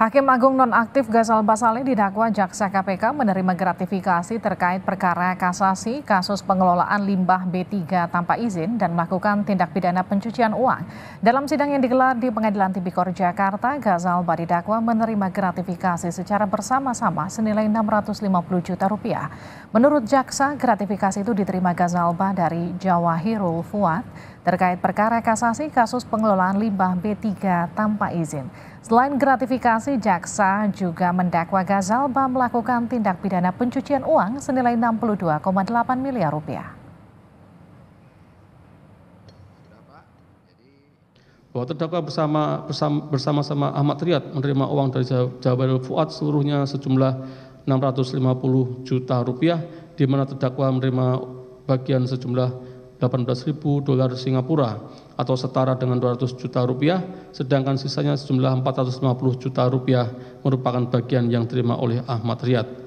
Hakim Agung nonaktif Gazal Basale didakwa jaksa KPK menerima gratifikasi terkait perkara kasasi kasus pengelolaan limbah B3 tanpa izin dan melakukan tindak pidana pencucian uang. Dalam sidang yang digelar di Pengadilan Tipikor Jakarta, Gazal didakwa menerima gratifikasi secara bersama-sama senilai 650 juta rupiah. Menurut jaksa, gratifikasi itu diterima Ghazal dari Jawahirul Fuad, terkait perkara kasasi kasus pengelolaan limbah B3 tanpa izin. Selain gratifikasi, jaksa juga mendakwa Gazalba melakukan tindak pidana pencucian uang senilai 62,8 miliar rupiah. bahwa terdakwa bersama bersama sama Ahmad Triat menerima uang dari Jabal Fuad seluruhnya sejumlah 650 juta rupiah di mana terdakwa menerima bagian sejumlah 18.000 dolar Singapura atau setara dengan 200 juta rupiah, sedangkan sisanya sejumlah 450 juta rupiah merupakan bagian yang terima oleh Ahmad Riyad.